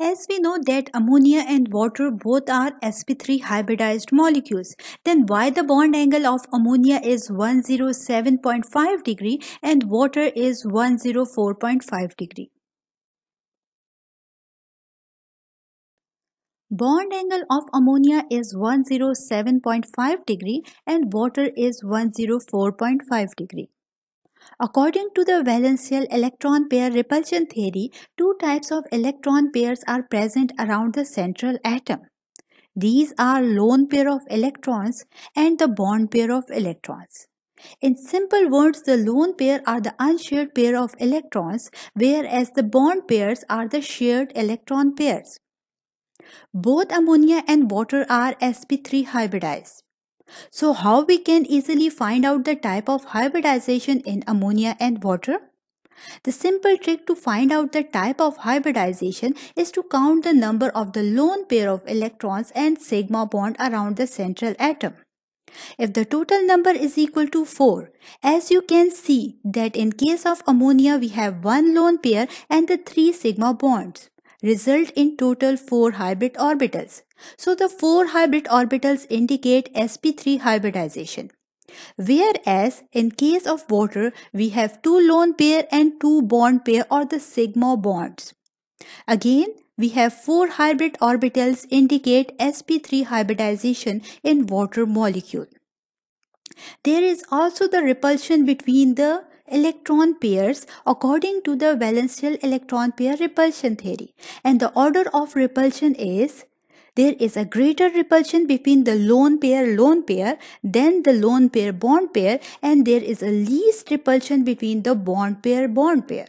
As we know that ammonia and water both are sp3 hybridized molecules, then why the bond angle of ammonia is 107.5 degree and water is 104.5 degree? Bond angle of ammonia is 107.5 degree and water is 104.5 degree. According to the valential electron pair repulsion theory, two types of electron pairs are present around the central atom. These are lone pair of electrons and the bond pair of electrons. In simple words, the lone pair are the unshared pair of electrons, whereas the bond pairs are the shared electron pairs. Both ammonia and water are sp3 hybridized. So how we can easily find out the type of hybridization in ammonia and water? The simple trick to find out the type of hybridization is to count the number of the lone pair of electrons and sigma bond around the central atom. If the total number is equal to 4, as you can see that in case of ammonia we have one lone pair and the three sigma bonds result in total 4 hybrid orbitals. So the 4 hybrid orbitals indicate sp3 hybridization. Whereas in case of water, we have two lone pair and two bond pair or the sigma bonds. Again, we have four hybrid orbitals indicate sp3 hybridization in water molecule. There is also the repulsion between the electron pairs according to the valential electron pair repulsion theory. And the order of repulsion is there is a greater repulsion between the lone pair lone pair than the lone pair bond pair and there is a least repulsion between the bond pair bond pair.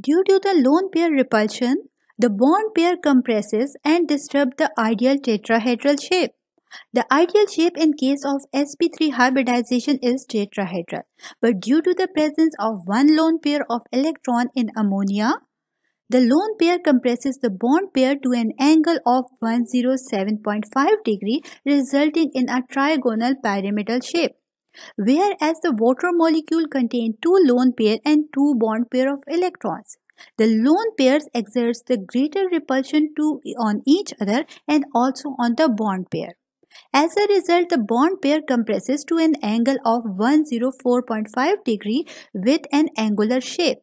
Due to the lone pair repulsion, the bond pair compresses and disturbs the ideal tetrahedral shape. The ideal shape in case of sp3 hybridization is tetrahedral, but due to the presence of one lone pair of electron in ammonia, the lone pair compresses the bond pair to an angle of 107.5 degree resulting in a trigonal pyramidal shape. Whereas the water molecule contains two lone pair and two bond pair of electrons. The lone pairs exerts the greater repulsion to on each other and also on the bond pair. As a result, the bond pair compresses to an angle of 104.5 degree with an angular shape.